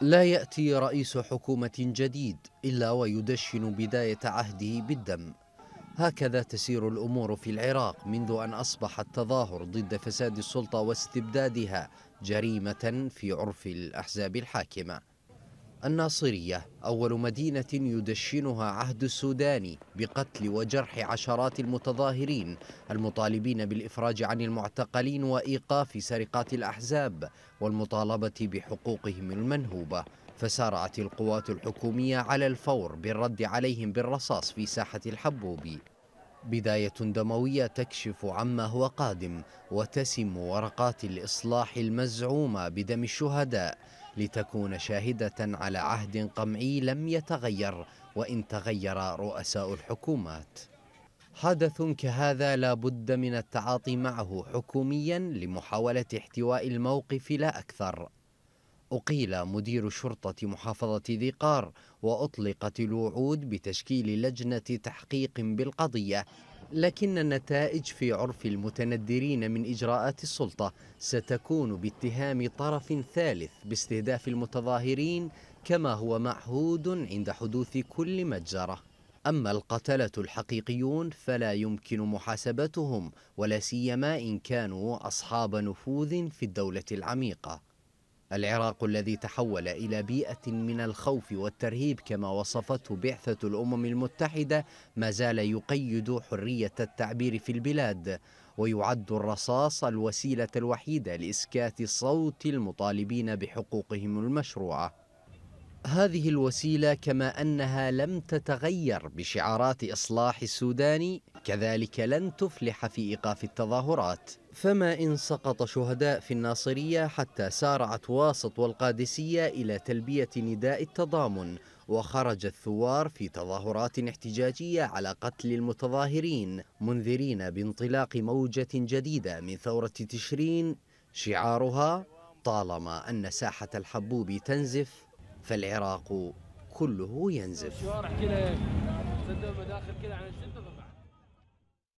لا يأتي رئيس حكومة جديد إلا ويدشن بداية عهده بالدم هكذا تسير الأمور في العراق منذ أن أصبح التظاهر ضد فساد السلطة واستبدادها جريمة في عرف الأحزاب الحاكمة الناصرية أول مدينة يدشنها عهد السوداني بقتل وجرح عشرات المتظاهرين المطالبين بالإفراج عن المعتقلين وإيقاف سرقات الأحزاب والمطالبة بحقوقهم المنهوبة فسارعت القوات الحكومية على الفور بالرد عليهم بالرصاص في ساحة الحبوبي بداية دموية تكشف عما هو قادم وتسم ورقات الإصلاح المزعومة بدم الشهداء لتكون شاهدة على عهد قمعي لم يتغير وإن تغير رؤساء الحكومات حدث كهذا لا بد من التعاطي معه حكوميا لمحاولة احتواء الموقف لا أكثر أقيل مدير شرطة محافظة ذي قار وأطلقت الوعود بتشكيل لجنة تحقيق بالقضية لكن النتائج في عرف المتندرين من إجراءات السلطة ستكون باتهام طرف ثالث باستهداف المتظاهرين كما هو معهود عند حدوث كل مجزرة أما القتلة الحقيقيون فلا يمكن محاسبتهم ولا سيما إن كانوا أصحاب نفوذ في الدولة العميقة العراق الذي تحول إلى بيئة من الخوف والترهيب كما وصفته بعثة الأمم المتحدة ما زال يقيد حرية التعبير في البلاد ويعد الرصاص الوسيلة الوحيدة لإسكات صوت المطالبين بحقوقهم المشروعة هذه الوسيلة كما أنها لم تتغير بشعارات إصلاح السودان كذلك لن تفلح في إيقاف التظاهرات فما إن سقط شهداء في الناصرية حتى سارعت واسط والقادسية إلى تلبية نداء التضامن وخرج الثوار في تظاهرات احتجاجية على قتل المتظاهرين منذرين بانطلاق موجة جديدة من ثورة تشرين شعارها طالما أن ساحة الحبوب تنزف فالعراق كله ينزف